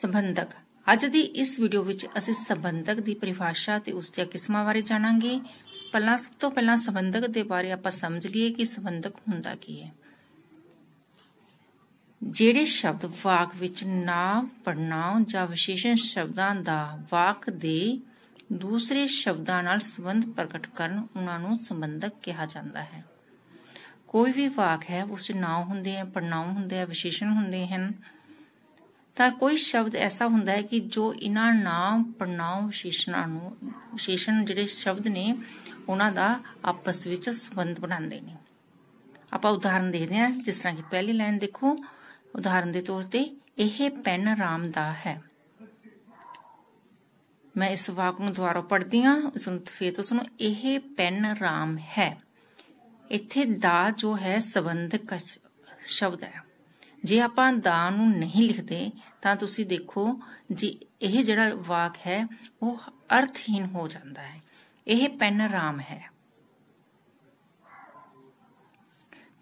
ਸੰਬੰਧਕ ਅੱਜ ਦੀ ਇਸ ਵੀਡੀਓ ਵਿੱਚ ਅਸੀਂ ਸੰਬੰਧਕ ਦੀ ਪਰਿਭਾਸ਼ਾ ਤੇ ਉਸ ਦੀਆਂ ਕਿਸਮਾਂ ਬਾਰੇ ਜਾਣਾਂਗੇ ਪਹਿਲਾਂ ਸਭ ਤੋਂ ਪਹਿਲਾਂ ਸੰਬੰਧਕ ਦੇ ਬਾਰੇ ਆਪਾਂ ਸਮਝ ਲਈਏ ਕਿ ਸੰਬੰਧਕ ਹੁੰਦਾ ਕੀ ਹੈ ਜਿਹੜੇ ਸ਼ਬਦ ਵਾਕ ਵਿੱਚ ਨਾਮ ਪੜਨਾਉ ਜਾਂ ਵਿਸ਼ੇਸ਼ਣ ਸ਼ਬਦਾਂ ਦਾ ਵਾਕ ਦੇ ਦੂਸਰੇ ਸ਼ਬਦਾਂ ਨਾਲ ਸੰਬੰਧ ਪ੍ਰਗਟ ਕਰਨ ਉਹਨਾਂ ਨੂੰ ਸੰਬੰਧਕ ਕਿਹਾ ਜਾਂਦਾ ਹੈ ਕੋਈ ਵੀ ਵਾਕ ਹੈ ਉਸ ਨਾਮ ਹੁੰਦੇ ਹਨ ਪੜਨਾਉ ਹੁੰਦੇ ਆ ਵਿਸ਼ੇਸ਼ਣ ਹੁੰਦੇ ਹਨ ਤਾਂ ਕੋਈ ਸ਼ਬਦ ਐਸਾ ਹੁੰਦਾ ਹੈ ਕਿ ਜੋ ਇਹਨਾਂ ਨਾਮ ਪ੍ਰਣਾਮ ਵਿਸ਼ੇਸ਼ਣਾਂ ਨੂੰ ਵਿਸ਼ੇਸ਼ਣ ਜਿਹੜੇ ਸ਼ਬਦ ਨੇ ਉਹਨਾਂ ਦਾ ਆਪਸ ਵਿੱਚ ਸੰਬੰਧ ਬਣਾਉਂਦੇ ਨੇ ਆਪਾਂ ਉਦਾਹਰਨ ਦੇਖਦੇ ਹਾਂ ਜਿਸ ਤਰ੍ਹਾਂ ਕਿ ਪਹਿਲੀ ਲਾਈਨ ਦੇਖੋ ਉਦਾਹਰਨ ਦੇ ਤੌਰ ਤੇ ਇਹ ਪੈਨ ਰਾਮ ਦਾ ਹੈ ਮੈਂ ਇਸ ਵਾਕ ਨੂੰ ਦੁਬਾਰਾ ਪੜ੍ਹਦੀ ਹਾਂ ਇਸ ਨੂੰ ਫੇਰ ਤੋਂ ਸੁਣੋ ਇਹ ਪੈਨ ਰਾਮ ਹੈ ਇੱਥੇ ਦਾ ਜੋ ਹੈ ਸੰਬੰਧਕ ਸ਼ਬਦ ਹੈ ਜੇ ਆਪਾਂ ਦਾ ਨੂੰ ਨਹੀਂ ਲਿਖਦੇ ਤਾਂ ਤੁਸੀਂ ਦੇਖੋ ਜੀ ਇਹ ਜਿਹੜਾ ਵਾਕ ਹੈ ਉਹ ਅਰਥਹੀਨ ਹੋ ਜਾਂਦਾ ਹੈ ਇਹ ਪੈਨ ਰਾਮ ਹੈ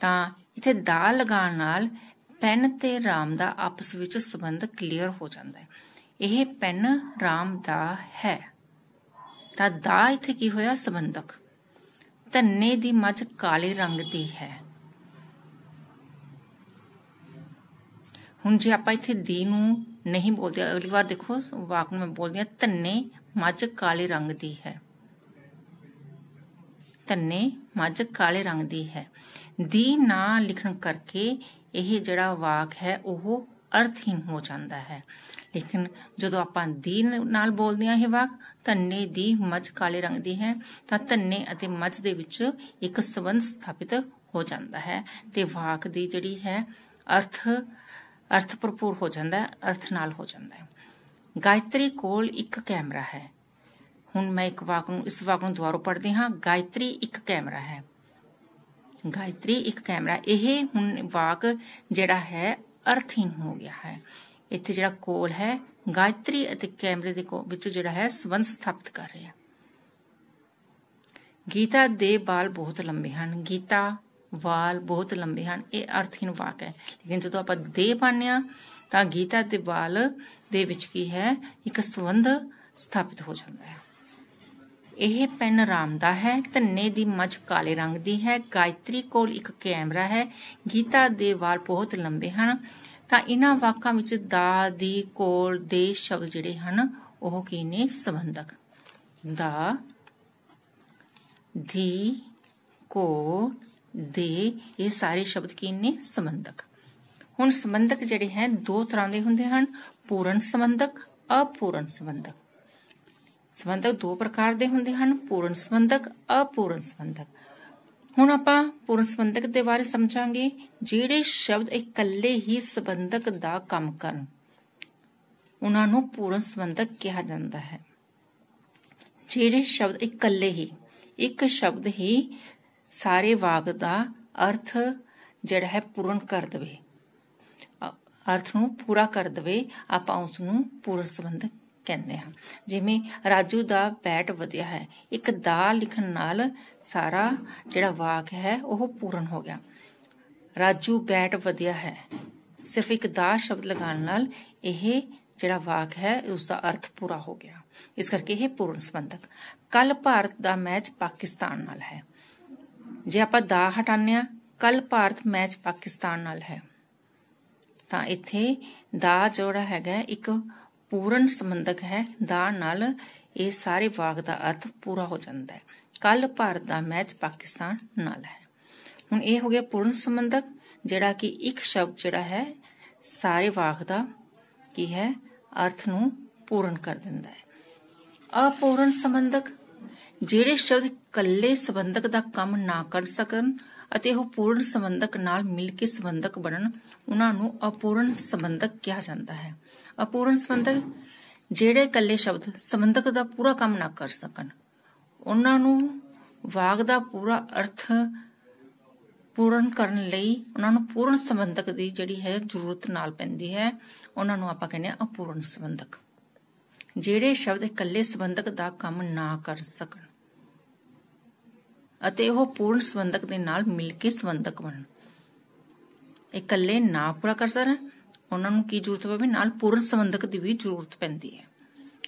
ਤਾਂ ਇਥੇ ਦਾ ਲਗਾਉਣ ਨਾਲ ਪੈਨ ਤੇ ਰਾਮ ਦਾ ਆਪਸ ਵਿੱਚ ਸੰਬੰਧ ਕਲੀਅਰ ਹੋ ਜਾਂਦਾ ਹੈ ਇਹ ਪੈਨ ਰਾਮ ਦਾ ਹੈ ਤਾਂ ਦਾ ਇਥੇ ਕੀ ਹੋਇਆ ਸੰਬੰਧਕ ਧੰਨੇ ਦੀ ਮੱਝ ਕਾਲੇ ਰੰਗ ਦੀ ਹੈ ਹੁਣ ਜੇ ਆਪਾਂ ਇੱਥੇ ਦੀ ਨੂੰ ਨਹੀਂ ਬੋਲਦੇ ਅਗਲੀ ਵਾਰ ਦੇਖੋ ਵਾਕ ਨੂੰ ਮੈਂ ਬੋਲਦੀ ਆ ਤੰਨੇ ਮੱਝ ਕਾਲੇ ਰੰਗ ਦੀ ਹੈ ਤੰਨੇ ਮੱਝ ਕਾਲੇ ਰੰਗ ਦੀ ਹੈ ਦੀ ਨਾ ਲਿਖਣ ਕਰਕੇ ਇਹ ਜਿਹੜਾ ਵਾਕ ਹੈ ਉਹ ਅਰਥਹੀਨ ਹੋ ਜਾਂਦਾ ਹੈ ਲੇਕਿਨ ਜਦੋਂ ਆਪਾਂ ਦੀ ਨਾਲ ਬੋਲਦੇ ਆ ਇਹ ਵਾਕ ਤੰਨੇ ਦੀ ਮੱਝ ਕਾਲੇ ਰੰਗ ਦੀ ਹੈ ਤਾਂ ਤੰਨੇ ਅਤੇ ਮੱਝ ਦੇ ਵਿੱਚ ਇੱਕ ਸਬੰਧ ਸਥਾਪਿਤ ਹੋ ਜਾਂਦਾ ਹੈ ਤੇ ਵਾਕ ਦੀ ਜਿਹੜੀ ਹੈ ਅਰਥ ਅਰਥ ਭਰਪੂਰ ਹੋ ਜਾਂਦਾ ਹੈ ਅਰਥ ਨਾਲ ਹੋ ਜਾਂਦਾ ਹੈ ਗਾਇਤਰੀ ਕੋਲ ਇੱਕ ਕੈਮਰਾ ਹੈ ਹੁਣ ਮੈਂ ਇੱਕ ਵਾਕ ਨੂੰ ਇਸ ਵਾਕ ਨੂੰ ਦੁਬਾਰਾ ਪੜ੍ਹਦੀ ਹਾਂ ਗਾਇਤਰੀ ਇੱਕ ਕੈਮਰਾ ਹੈ ਗਾਇਤਰੀ ਇੱਕ ਕੈਮਰਾ ਇਹ ਹੁਣ ਵਾਕ ਜਿਹੜਾ ਹੈ ਅਰਥਹੀਨ ਹੋ ਗਿਆ ਹੈ ਇੱਥੇ ਜਿਹੜਾ ਕੋਲ ਹੈ ਗਾਇਤਰੀ ਅਤੇ ਕੈਮਰੇ ਦੇ ਵਿੱਚ ਜਿਹੜਾ ਹੈ ਸਬੰਧ ਸਥਾਪਿਤ ਕਰ ਰਿਹਾ ਗੀਤਾ ਦੇ ਬਾਲ ਬਹੁਤ ਲੰਬੇ ਹਨ ਗੀਤਾ ਵਾਲ ਬਹੁਤ ਲੰਬੇ ਹਨ ਇਹ ਅਰਥਹੀਨ ਵਾਕ ਹੈ ਲੇਕਿਨ ਜਦੋਂ ਆਪਾਂ ਦੇ ਪਾਣੇ ਆ ਤਾਂ ਗੀਤਾ ਤੇ ਵਾਲ ਦੇ ਵਿੱਚ ਕੀ ਹੈ ਇੱਕ ਸੰਬੰਧ ਸਥਾਪਿਤ ਹੋ ਜਾਂਦਾ ਹੈ ਇਹ ਪੈਨ ਰਾਮ ਦਾ ਹੈ ਧੰਨੇ ਦੀ ਮੱਝ ਕਾਲੇ ਰੰਗ ਦੀ ਹੈ ਗਾਇਤਰੀ ਕੋਲ ਇੱਕ ਕੈਮਰਾ ਹੈ ਗੀਤਾ ਦੇ ਵਾਲ ਬਹੁਤ ਲੰਬੇ ਹਨ ਤਾਂ ਇਹਨਾਂ ਵਾਕਾਂ ਵਿੱਚ ਦਾ ਦੀ ਕੋਲ ਦੇ ਸ਼ਬਦ ਜਿਹੜੇ ਹਨ ਉਹ ਕੀ ਨੇ ਸੰਬੰਧਕ ਦਾ ਦੀ ਕੋਲ ਦੇ ਇਹ ਸਾਰੇ ਸ਼ਬਦ ਕੀ ਨੇ ਸੰਬੰਧਕ ਹੁਣ ਸੰਬੰਧਕ ਜਿਹੜੇ ਹੈ ਦੋ ਤਰ੍ਹਾਂ ਦੇ ਹੁੰਦੇ ਹਨ ਪੂਰਨ ਸੰਬੰਧਕ ਅਪੂਰਨ ਸੰਬੰਧਕ ਸੰਬੰਧਕ ਦੋ ਪ੍ਰਕਾਰ ਦੇ ਹੁੰਦੇ ਹਨ ਪੂਰਨ ਸੰਬੰਧਕ ਅਪੂਰਨ ਸੰਬੰਧਕ ਹੁਣ ਆਪਾਂ ਪੂਰਨ ਸੰਬੰਧਕ ਦੇ ਬਾਰੇ ਸਮਝਾਂਗੇ ਜਿਹੜੇ ਸ਼ਬਦ ਇਕੱਲੇ ਹੀ ਸੰਬੰਧਕ ਦਾ ਕੰਮ ਕਰਨ ਉਹਨਾਂ ਨੂੰ ਪੂਰਨ ਸੰਬੰਧਕ ਕਿਹਾ ਜਾਂਦਾ ਹੈ ਜਿਹੜੇ ਸ਼ਬਦ ਇਕੱਲੇ ਹੀ ਇੱਕ ਸ਼ਬਦ ਹੀ ਸਾਰੇ ਵਾਕ ਦਾ ਅਰਥ ਜਿਹੜਾ ਹੈ ਪੂਰਨ ਕਰ ਦਵੇ ਅਰਥ ਨੂੰ ਪੂਰਾ ਕਰ ਦਵੇ ਆਪਾਂ ਉਸ ਨੂੰ ਪੂਰਨ ਸੰਬੰਧ ਕਹਿੰਦੇ ਹਾਂ ਜਿਵੇਂ ਰਾਜੂ ਦਾ ਬੈਟ ਵਧਿਆ ਹੈ ਇੱਕ ਦਾ ਲਿਖਣ ਨਾਲ ਸਾਰਾ ਜਿਹੜਾ ਵਾਕ ਹੈ ਉਹ ਪੂਰਨ ਹੋ ਗਿਆ ਰਾਜੂ ਬੈਟ ਵਧਿਆ ਹੈ ਸਿਰਫ ਇੱਕ ਦਾ ਸ਼ਬਦ ਲਗਾਉਣ ਨਾਲ ਇਹ ਜਿਹੜਾ ਵਾਕ ਹੈ ਉਸ ਦਾ ਅਰਥ ਪੂਰਾ ਹੋ ਗਿਆ ਇਸ ਕਰਕੇ ਇਹ ਪੂਰਨ ਸੰਬੰਧਕ ਕੱਲ ਭਾਰਤ ਦਾ ਮੈਚ ਪਾਕਿਸਤਾਨ ਨਾਲ ਹੈ ਜੇ ਆਪਾਂ ਦਾ ਹਟਾਣੇ ਆ ਕੱਲ ਭਾਰਤ ਮੈਚ ਪਾਕਿਸਤਾਨ ਨਾਲ ਹੈ ਤਾਂ ਇੱਥੇ ਦਾ ਜੋੜਾ ਹੈਗਾ ਇੱਕ ਪੂਰਨ ਸੰਬੰਧਕ ਹੈ ਦਾ ਨਾਲ ਇਹ ਸਾਰੇ ਵਾਕ ਦਾ ਅਰਥ ਪੂਰਾ ਹੋ ਜਾਂਦਾ ਹੈ ਕੱਲ ਭਾਰਤ ਦਾ ਮੈਚ ਪਾਕਿਸਤਾਨ ਨਾਲ ਹੈ ਹੁਣ ਇਹ ਹੋ ਗਿਆ ਪੂਰਨ ਸੰਬੰਧਕ ਜਿਹੜਾ ਕਿ ਇੱਕ ਸ਼ਬਦ ਜਿਹੜਾ ਹੈ ਸਾਰੇ ਵਾਕ ਦਾ ਕੀ ਹੈ ਅਰਥ ਨੂੰ ਪੂਰਨ ਕਰ ਦਿੰਦਾ ਹੈ ਅਪੂਰਨ ਸੰਬੰਧਕ ਜਿਹੜੇ ਸ਼ਬਦ ਇਕੱਲੇ ਸੰਬੰਧਕ ਦਾ ਕੰਮ ਨਾ ਕਰ ਸਕਣ ਅਤੇ ਉਹ ਪੂਰਨ ਸੰਬੰਧਕ ਨਾਲ ਮਿਲ ਕੇ ਸੰਬੰਧਕ ਬਣਨ ਉਹਨਾਂ ਨੂੰ ਅਪੂਰਨ ਸੰਬੰਧਕ ਕਿਹਾ ਜਾਂਦਾ ਹੈ ਅਪੂਰਨ ਸੰਬੰਧਕ ਜਿਹੜੇ ਇਕੱਲੇ ਸ਼ਬਦ ਸੰਬੰਧਕ ਦਾ ਪੂਰਾ ਕੰਮ ਨਾ ਕਰ ਸਕਣ ਉਹਨਾਂ ਨੂੰ ਵਾਕ ਦਾ ਪੂਰਾ ਅਰਥ ਪੂਰਨ ਕਰਨ ਲਈ ਉਹਨਾਂ ਨੂੰ ਪੂਰਨ ਸੰਬੰਧਕ ਦੀ ਜਿਹੜੀ ਹੈ ਜ਼ਰੂਰਤ ਨਾਲ ਪੈਂਦੀ ਹੈ ਉਹਨਾਂ ਨੂੰ ਆਪਾਂ ਕਹਿੰਦੇ ਆ ਅਪੂਰਨ ਸੰਬੰਧਕ ਜਿਹੜੇ ਸ਼ਬਦ ਇਕੱਲੇ ਸੰਬੰਧਕ ਦਾ ਕੰਮ ਨਾ ਕਰ ਸਕਣ ਅਤੇ ਉਹ ਪੂਰਨ ਸੰਬੰਧਕ ਦੇ ਨਾਲ ਮਿਲ ਕੇ ਸੰਬੰਧਕ ਬਣਨ ਇਕੱਲੇ ਨਾ ਪੂਰਾ ਕਰ ਸਕਣ ਉਹਨਾਂ ਨੂੰ ਕੀ ਜ਼ਰੂਰਤ ਪਵੇ ਨਾਲ ਪੂਰਨ ਸੰਬੰਧਕ ਦੀ ਵੀ ਜ਼ਰੂਰਤ ਪੈਂਦੀ ਹੈ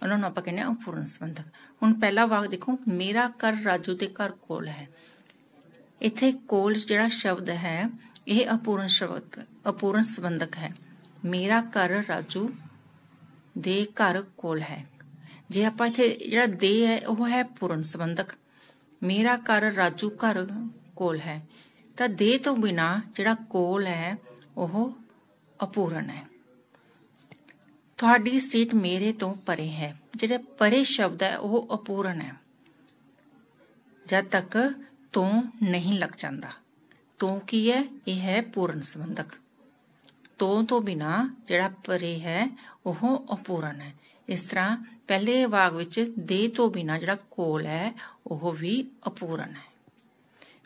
ਉਹਨਾਂ ਨੂੰ ਆਪਾਂ ਕਹਿੰਦੇ ਆ ਪੂਰਨ ਸੰਬੰਧਕ ਹੁਣ ਪਹਿਲਾ ਵਾਕ ਦੇਖੋ ਮੇਰਾ ਘਰ ਰਾਜੂ ਦੇ ਘਰ ਕੋਲ ਹੈ ਇੱਥੇ ਕੋਲ ਜਿਹੜਾ ਸ਼ਬਦ ਹੈ ਇਹ ਅਪੂਰਨ ਸ਼ਬਦ ਅਪੂਰਨ ਸੰਬੰਧਕ ਹੈ ਮੇਰਾ ਘਰ ਰਾਜੂ ਦੇ ਘਰ ਕੋਲ ਹੈ ਜੇ ਆਪਾਂ ਇੱਥੇ ਜਿਹੜਾ ਦੇ ਹੈ ਉਹ ਹੈ ਪੂਰਨ ਸੰਬੰਧਕ ਮੇਰਾ ਘਰ ਰਾਜੂ ਘਰ ਕੋਲ ਹੈ ਤਾਂ ਦੇ ਤੋਂ ਬਿਨਾ ਜਿਹੜਾ ਕੋਲ ਹੈ ਉਹ ਅਪੂਰਨ ਹੈ ਤੁਹਾਡੀ ਸੀਟ ਮੇਰੇ ਤੋਂ ਪਰੇ ਹੈ ਜਿਹੜਾ ਪਰੇ ਸ਼ਬਦ ਹੈ ਉਹ ਅਪੂਰਨ ਹੈ ਜਦ ਤੱਕ ਤੋਂ ਨਹੀਂ ਲੱਗ ਜਾਂਦਾ ਤੋਂ ਕੀ ਹੈ ਇਹ ਹੈ ਪੂਰਨ ਸੰਬੰਧਕ ਤੋਂ ਤੋਂ ਬਿਨਾ ਜਿਹੜਾ ਪਰੇ ਹੈ ਉਹ ਅਪੂਰਨ ਹੈ ਇਸ ਤਰ੍ਹਾਂ ਪਹਿਲੇ ਵਾਕ ਵਿੱਚ ਦੇ ਤੋਂ ਬਿਨਾ ਜਿਹੜਾ ਕੋਲ ਹੈ ਉਹ ਵੀ ਅਪੂਰਨ ਹੈ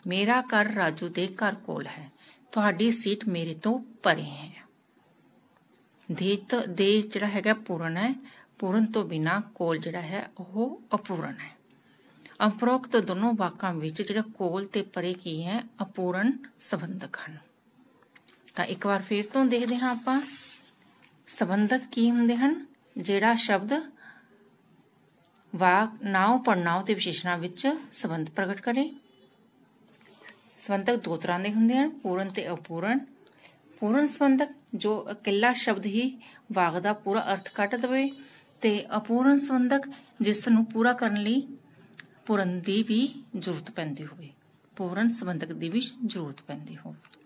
ਮੇਰਾ ਘਰ ਰਾਜੂ ਦੇ ਘਰ ਕੋਲ ਹੈ ਤੁਹਾਡੀ ਸੀਟ ਮੇਰੇ ਤੋਂ ਪਰੇ ਹੈ ਦੇ ਦੇ ਜਿਹੜਾ ਹੈਗਾ ਪੂਰਨ ਹੈ ਪੂਰਨ ਤੋਂ ਬਿਨਾ ਕੋਲ ਜਿਹੜਾ ਹੈ ਉਹ ਅਪੂਰਨ ਹੈ ਅਪਰੋਕਤ ਦੋਨੋਂ ਵਾਕਾਂ ਵਿੱਚ ਜਿਹੜਾ ਕੋਲ ਤੇ ਪਰੇ ਕੀ ਹੈ ਅਪੂਰਨ ਸੰਬੰਧ ਹਨ ਤਾਂ ਇੱਕ ਵਾਰ ਫਿਰ ਤੋਂ ਦੇਖਦੇ ਹਾਂ ਆਪਾਂ ਸੰਬੰਧਕ ਕੀ ਹੁੰਦੇ ਹਨ ਜਿਹੜਾ ਸ਼ਬਦ ਵਾਕ ਨਾਉ ਪੜਨਾਉ ਤੇ ਵਿਸ਼ੇਸ਼ਣਾ ਵਿੱਚ ਸੰਬੰਧ ਪ੍ਰਗਟ ਕਰੇ ਸੰਬੰਧਕ ਦੋ ਤਰ੍ਹਾਂ ਦੇ ਹੁੰਦੇ ਹਨ ਪੂਰਨ ਤੇ ਅਪੂਰਨ ਪੂਰਨ ਸੰਬੰਧਕ ਜੋ ਇਕੱਲਾ ਸ਼ਬਦ ਹੀ ਵਾਕ ਦਾ ਪੂਰਾ ਅਰਥ ਕੱਢ ਦਵੇ ਤੇ ਅਪੂਰਨ ਸੰਬੰਧਕ ਜਿਸ ਨੂੰ ਪੂਰਾ ਕਰਨ ਲਈ ਪੂਰਨ ਦੀ ਵੀ ਜ਼ਰੂਰਤ ਪੈਂਦੀ ਹੋਵੇ ਪੂਰਨ ਸੰਬੰਧਕ ਦੀ ਵੀ ਜ਼ਰੂਰਤ ਪੈਂਦੀ ਹੋਵੇ